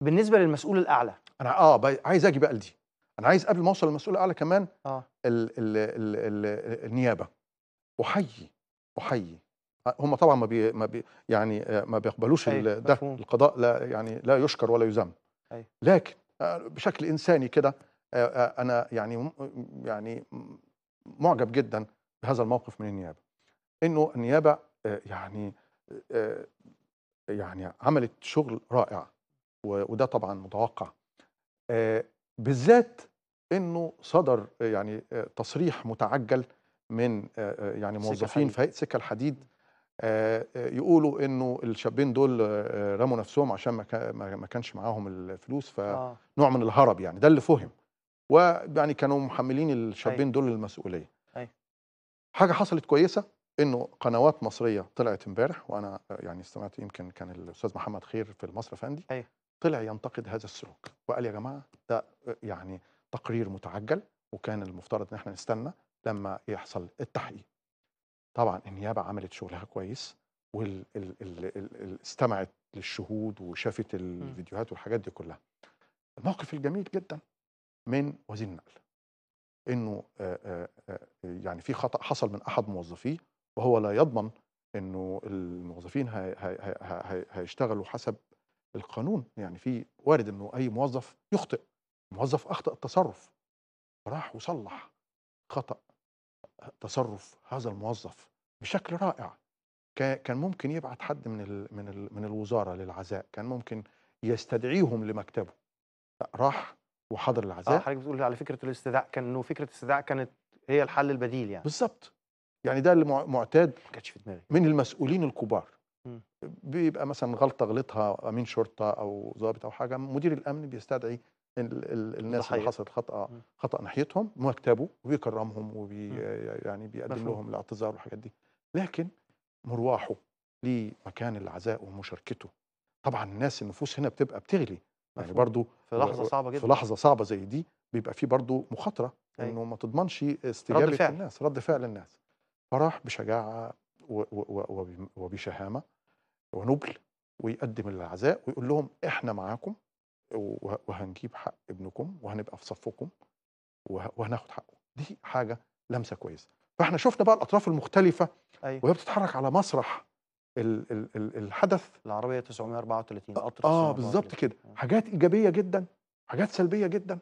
بالنسبه للمسؤول الاعلى انا اه عايز اجي بقى لدي انا عايز قبل ما اوصل للمسؤول الاعلى كمان اه ال ال ال ال النيابه احيي احيي هم طبعا ما بي ما بي يعني آه، ما بيقبلوش أيوه، ده القضاء لا يعني لا يشكر ولا يذم أيوة. لكن آه، بشكل انساني كده آه، انا يعني يعني معجب جدا بهذا الموقف من النيابه انه النيابه يعني يعني عملت شغل رائع وده طبعا متوقع آه، بالذات انه صدر يعني آه، تصريح متعجل من آه، يعني موظفين في هيئه سكه الحديد يقولوا انه الشابين دول رموا نفسهم عشان ما كانش معاهم الفلوس فنوع من الهرب يعني ده اللي فهم ويعني كانوا محملين الشابين دول المسؤوليه حاجه حصلت كويسه انه قنوات مصريه طلعت امبارح وانا يعني استمعت يمكن كان الاستاذ محمد خير في المصرف عندي طلع ينتقد هذا السلوك وقال يا جماعه ده يعني تقرير متعجل وكان المفترض ان احنا نستنى لما يحصل التحقيق طبعا النيابه عملت شغلها كويس واستمعت للشهود وشافت الفيديوهات والحاجات دي كلها الموقف الجميل جدا من وزير النقل انه يعني في خطا حصل من احد موظفيه وهو لا يضمن انه الموظفين هيشتغلوا حسب القانون يعني في وارد انه اي موظف يخطئ موظف اخطا التصرف راح وصلح خطا تصرف هذا الموظف بشكل رائع كان ممكن يبعت حد من الـ من الـ من الوزاره للعزاء كان ممكن يستدعيهم لمكتبه راح وحضر العزاء اه حضرتك بتقول على فكره الاستدعاء كان انه فكره الاستدعاء كانت هي الحل البديل يعني بالظبط يعني ده اللي معتاد ما كانش في دماغي من المسؤولين الكبار بيبقى مثلا غلطه غلطها امين شرطه او ضابط او حاجه مدير الامن بيستدعي الناس اللي حصلت خطأ خطأ ناحيتهم مكتبه وبيكرمهم وبي يعني بيقدم لهم الاعتذار والحاجات دي لكن مرواحه لمكان العزاء ومشاركته طبعا الناس النفوس هنا بتبقى بتغلي يعني برضو في لحظه صعبه جدا في لحظه صعبه زي دي بيبقى في برضو مخاطره انه ما تضمنش استجابه رد الناس رد فعل الناس فراح بشجاعه وبشهامه ونبل ويقدم العزاء ويقول لهم احنا معاكم وهنجيب حق ابنكم وهنبقى في صفكم وهناخد حقه دي حاجه لمسه كويسه فاحنا شفنا بقى الاطراف المختلفه أيوة. وهي بتتحرك على مسرح الـ الـ الـ الحدث العربيه 934 قطر اه بالظبط كده آه. حاجات ايجابيه جدا حاجات سلبيه جدا